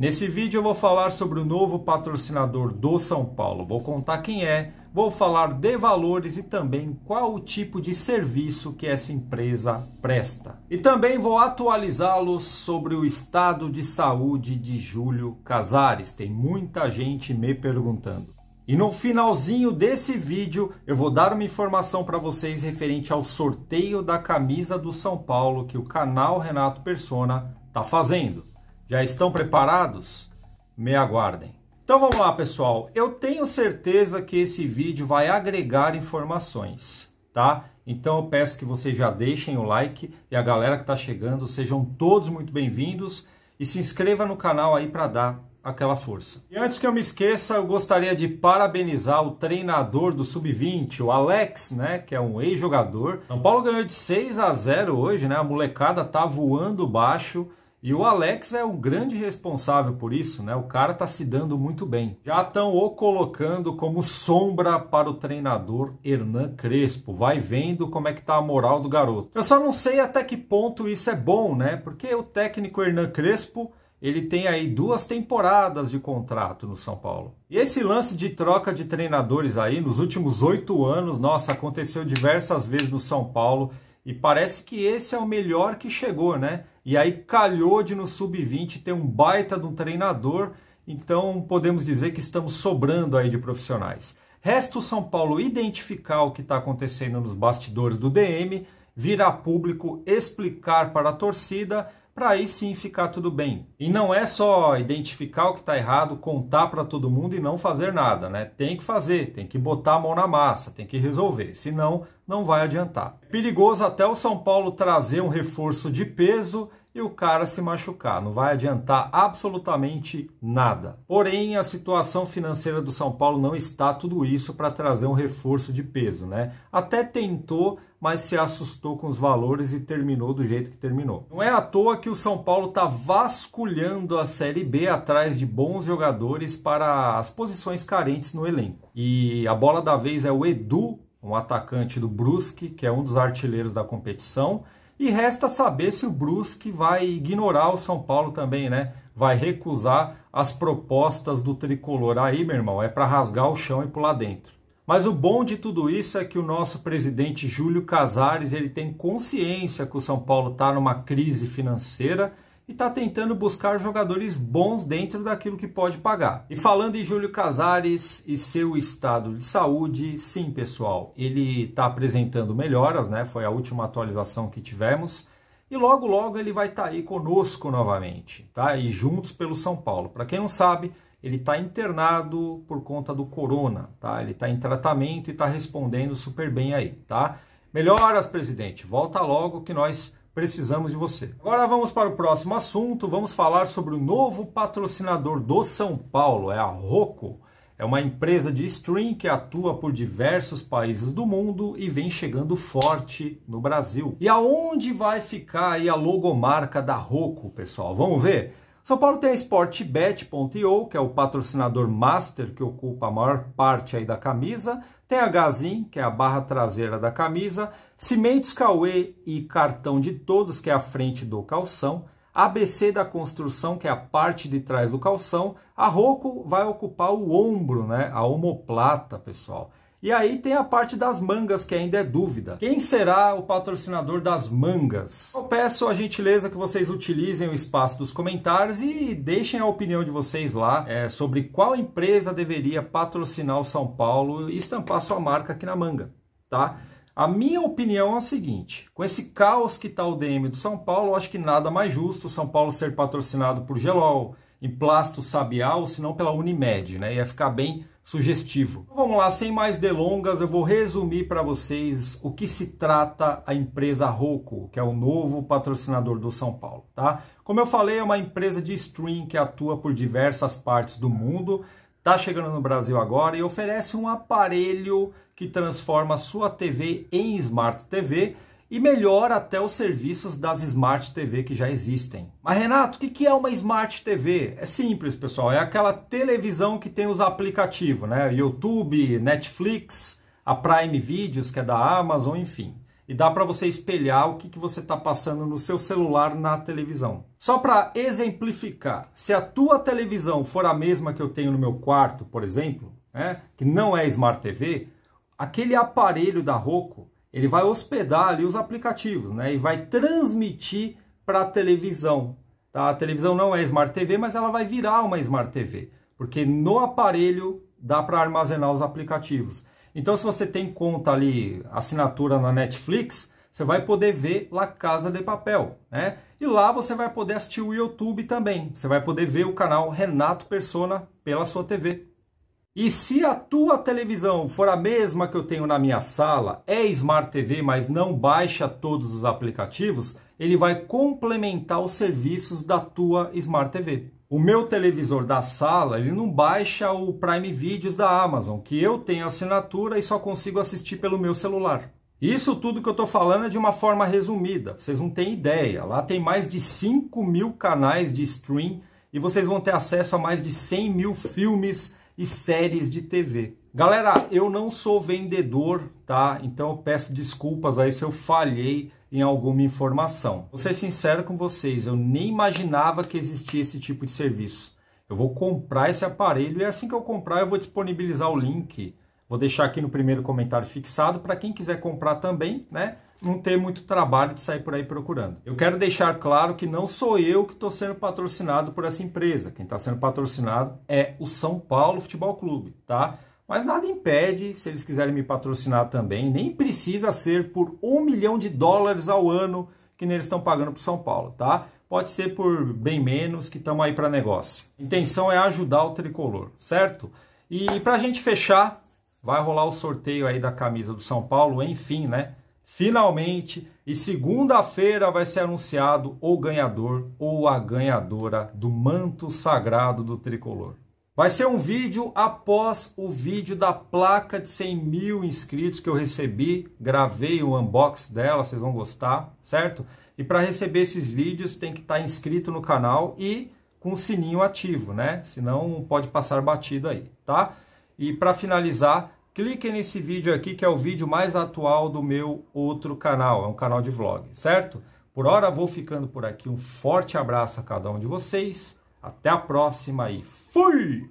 Nesse vídeo eu vou falar sobre o novo patrocinador do São Paulo. Vou contar quem é, vou falar de valores e também qual o tipo de serviço que essa empresa presta. E também vou atualizá-los sobre o estado de saúde de Júlio Casares. Tem muita gente me perguntando. E no finalzinho desse vídeo eu vou dar uma informação para vocês referente ao sorteio da camisa do São Paulo que o canal Renato Persona está fazendo. Já estão preparados? Me aguardem. Então vamos lá, pessoal. Eu tenho certeza que esse vídeo vai agregar informações, tá? Então eu peço que vocês já deixem o like e a galera que está chegando, sejam todos muito bem-vindos e se inscreva no canal aí para dar aquela força. E antes que eu me esqueça, eu gostaria de parabenizar o treinador do Sub-20, o Alex, né, que é um ex-jogador. São Paulo ganhou de 6 a 0 hoje, né? A molecada tá voando baixo. E o Alex é o grande responsável por isso, né? O cara tá se dando muito bem. Já estão o colocando como sombra para o treinador Hernan Crespo. Vai vendo como é que tá a moral do garoto. Eu só não sei até que ponto isso é bom, né? Porque o técnico Hernan Crespo ele tem aí duas temporadas de contrato no São Paulo. E esse lance de troca de treinadores aí, nos últimos oito anos, nossa, aconteceu diversas vezes no São Paulo. E parece que esse é o melhor que chegou, né? E aí calhou de no sub-20 ter um baita de um treinador, então podemos dizer que estamos sobrando aí de profissionais. Resta o São Paulo identificar o que está acontecendo nos bastidores do DM, virar público, explicar para a torcida, para aí sim ficar tudo bem. E não é só identificar o que está errado, contar para todo mundo e não fazer nada, né? Tem que fazer, tem que botar a mão na massa, tem que resolver, senão não vai adiantar. Perigoso até o São Paulo trazer um reforço de peso e o cara se machucar, não vai adiantar absolutamente nada. Porém, a situação financeira do São Paulo não está tudo isso para trazer um reforço de peso, né? Até tentou, mas se assustou com os valores e terminou do jeito que terminou. Não é à toa que o São Paulo está vasculhando a Série B atrás de bons jogadores para as posições carentes no elenco. E a bola da vez é o Edu um atacante do Brusque, que é um dos artilheiros da competição. E resta saber se o Brusque vai ignorar o São Paulo também, né? Vai recusar as propostas do tricolor. Aí, meu irmão, é para rasgar o chão e pular dentro. Mas o bom de tudo isso é que o nosso presidente Júlio Casares ele tem consciência que o São Paulo está numa crise financeira e está tentando buscar jogadores bons dentro daquilo que pode pagar. E falando em Júlio Casares e seu estado de saúde, sim, pessoal, ele está apresentando melhoras, né? Foi a última atualização que tivemos. E logo, logo ele vai estar tá aí conosco novamente, tá? E juntos pelo São Paulo. Para quem não sabe, ele está internado por conta do corona, tá? Ele está em tratamento e está respondendo super bem aí, tá? Melhoras, presidente. Volta logo que nós Precisamos de você. Agora vamos para o próximo assunto. Vamos falar sobre o novo patrocinador do São Paulo, é a Roco. É uma empresa de stream que atua por diversos países do mundo e vem chegando forte no Brasil. E aonde vai ficar a logomarca da Roco, pessoal? Vamos ver? São Paulo tem a Sportbet.io, que é o patrocinador master que ocupa a maior parte aí da camisa. Tem a Gazin, que é a barra traseira da camisa. Cimentos Cauê e Cartão de Todos, que é a frente do calção. ABC da construção, que é a parte de trás do calção. A Roco vai ocupar o ombro, né? A omoplata, pessoal. E aí tem a parte das mangas que ainda é dúvida. Quem será o patrocinador das mangas? Eu peço a gentileza que vocês utilizem o espaço dos comentários e deixem a opinião de vocês lá é, sobre qual empresa deveria patrocinar o São Paulo e estampar sua marca aqui na manga, tá? A minha opinião é a seguinte: com esse caos que está o DM do São Paulo, eu acho que nada mais justo o São Paulo ser patrocinado por Gelol, Emplasto Sabiá, ou se não pela Unimed, né? Ia ficar bem sugestivo. Vamos lá, sem mais delongas, eu vou resumir para vocês o que se trata a empresa Roku, que é o novo patrocinador do São Paulo, tá? Como eu falei, é uma empresa de stream que atua por diversas partes do mundo, tá chegando no Brasil agora e oferece um aparelho que transforma sua TV em Smart TV e melhora até os serviços das Smart TV que já existem. Mas Renato, o que é uma Smart TV? É simples, pessoal, é aquela televisão que tem os aplicativos, né? YouTube, Netflix, a Prime Videos, que é da Amazon, enfim. E dá para você espelhar o que, que você está passando no seu celular na televisão. Só para exemplificar, se a tua televisão for a mesma que eu tenho no meu quarto, por exemplo, né, que não é Smart TV, aquele aparelho da Roku ele vai hospedar ali os aplicativos, né? E vai transmitir para a televisão. Tá? A televisão não é Smart TV, mas ela vai virar uma Smart TV, porque no aparelho dá para armazenar os aplicativos. Então, se você tem conta ali, assinatura na Netflix, você vai poder ver La Casa de Papel, né? E lá você vai poder assistir o YouTube também. Você vai poder ver o canal Renato Persona pela sua TV. E se a tua televisão for a mesma que eu tenho na minha sala, é Smart TV, mas não baixa todos os aplicativos, ele vai complementar os serviços da tua Smart TV. O meu televisor da sala, ele não baixa o Prime Videos da Amazon, que eu tenho assinatura e só consigo assistir pelo meu celular. Isso tudo que eu estou falando é de uma forma resumida, vocês não têm ideia. Lá tem mais de 5 mil canais de stream e vocês vão ter acesso a mais de 100 mil filmes, e séries de TV. Galera, eu não sou vendedor, tá? Então eu peço desculpas aí se eu falhei em alguma informação. Vou ser sincero com vocês, eu nem imaginava que existia esse tipo de serviço. Eu vou comprar esse aparelho e assim que eu comprar eu vou disponibilizar o link Vou deixar aqui no primeiro comentário fixado para quem quiser comprar também, né? Não ter muito trabalho de sair por aí procurando. Eu quero deixar claro que não sou eu que estou sendo patrocinado por essa empresa. Quem está sendo patrocinado é o São Paulo Futebol Clube, tá? Mas nada impede, se eles quiserem me patrocinar também, nem precisa ser por um milhão de dólares ao ano que eles estão pagando para o São Paulo, tá? Pode ser por bem menos, que estamos aí para negócio. A intenção é ajudar o tricolor, certo? E para a gente fechar, vai rolar o sorteio aí da camisa do São Paulo, enfim, né? Finalmente, e segunda-feira vai ser anunciado o ganhador ou a ganhadora do manto sagrado do tricolor. Vai ser um vídeo após o vídeo da placa de 100 mil inscritos que eu recebi. Gravei o unbox dela, vocês vão gostar, certo? E para receber esses vídeos tem que estar tá inscrito no canal e com o sininho ativo, né? Senão pode passar batido aí, tá? E para finalizar, clique nesse vídeo aqui que é o vídeo mais atual do meu outro canal, é um canal de vlog, certo? Por hora vou ficando por aqui, um forte abraço a cada um de vocês, até a próxima e fui!